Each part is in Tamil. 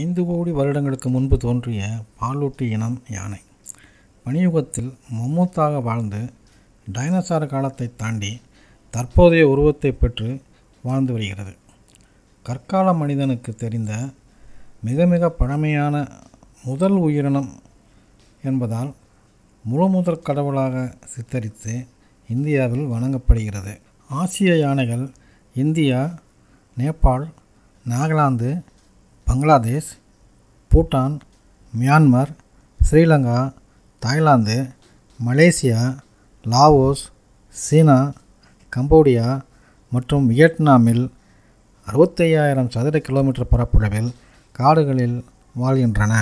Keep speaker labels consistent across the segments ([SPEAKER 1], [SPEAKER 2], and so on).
[SPEAKER 1] ஐந்து கோடி வருடங்களுக்கு முன்பு தோன்றிய பாலூட்டி இனம் யானை வணியுகத்தில் மம்மூத்தாக வாழ்ந்து டைனசார் காலத்தை தாண்டி தற்போதைய உருவத்தை பெற்று வாழ்ந்து வருகிறது கற்கால மனிதனுக்கு தெரிந்த மிக மிக பழமையான முதல் உயிரினம் என்பதால் முழு முதற் கடவுளாக சித்தரித்து இந்தியாவில் வணங்கப்படுகிறது ஆசிய யானைகள் India Nepal Nagaland Bangladesh Bhutan Myanmar Sri Lanka Thailand Malaysia Laos சீனா கம்போடியா மற்றும் வியட்நாமில் அறுபத்தையாயிரம் சதுர கிலோமீட்டர் பரப்பளவில் காடுகளில் வாழ்கின்றன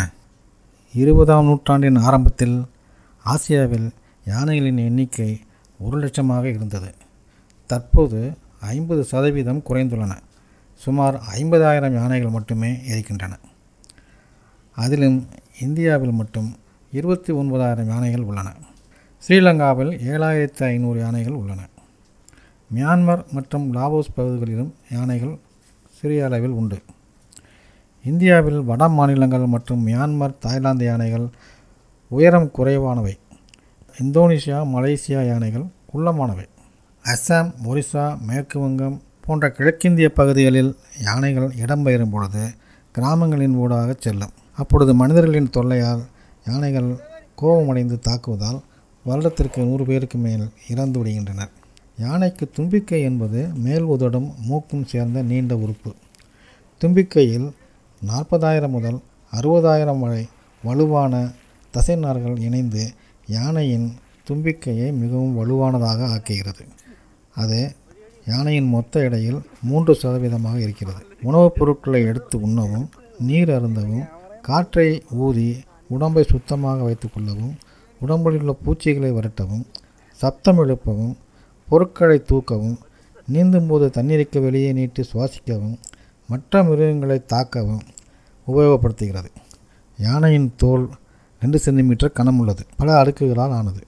[SPEAKER 1] இருபதாம் நூற்றாண்டின் ஆரம்பத்தில் ஆசியாவில் யானைகளின் எண்ணிக்கை ஒரு லட்சமாக இருந்தது தற்போது ஐம்பது சதவீதம் குறைந்துள்ளன சுமார் ஐம்பதாயிரம் யானைகள் மட்டுமே இருக்கின்றன அதிலும் இந்தியாவில் மட்டும் இருபத்தி ஒன்பதாயிரம் யானைகள் உள்ளன ஸ்ரீலங்காவில் ஏழாயிரத்து ஐநூறு யானைகள் உள்ளன மியான்மர் மற்றும் லாவோஸ் பகுதிகளிலும் யானைகள் சிறிய அளவில் உண்டு இந்தியாவில் வட மாநிலங்கள் மற்றும் மியான்மர் தாய்லாந்து யானைகள் உயரம் குறைவானவை இந்தோனேஷியா மலேசியா யானைகள் குள்ளமானவை அஸ்ஸாம் ஒரிசா மேற்கு வங்கம் போன்ற கிழக்கிந்திய பகுதிகளில் யானைகள் இடம்பெயரும் பொழுது கிராமங்களின் ஊடாக செல்லும் அப்பொழுது மனிதர்களின் தொல்லையால் யானைகள் கோபமடைந்து தாக்குவதால் வருடத்திற்கு நூறு பேருக்கு மேல் இறந்து விடுகின்றனர் யானைக்கு தும்பிக்கை என்பது மேல் உதடும் மூக்கும் சேர்ந்த நீண்ட உறுப்பு தும்பிக்கையில் நாற்பதாயிரம் முதல் அறுபதாயிரம் வரை வலுவான தசைநார்கள் இணைந்து யானையின் தும்பிக்கையை மிகவும் வலுவானதாக ஆக்குகிறது அது யானையின் மொத்த எடையில் மூன்று சதவீதமாக இருக்கிறது உணவுப் பொருட்களை எடுத்து உண்ணவும் நீர் அருந்தவும் காற்றை ஊதி உடம்பை சுத்தமாக வைத்துக்கொள்ளவும் உடம்பில் உள்ள பூச்சிகளை விரட்டவும் சப்தம் எழுப்பவும் பொருட்களை தூக்கவும் நீந்தும்போது தண்ணீருக்கு வெளியே நீட்டி சுவாசிக்கவும் மற்ற மிருகங்களை தாக்கவும் உபயோகப்படுத்துகிறது யானையின் தோல் ரெண்டு சென்டிமீட்டர் கனம் உள்ளது பல அடுக்குகளால் ஆனது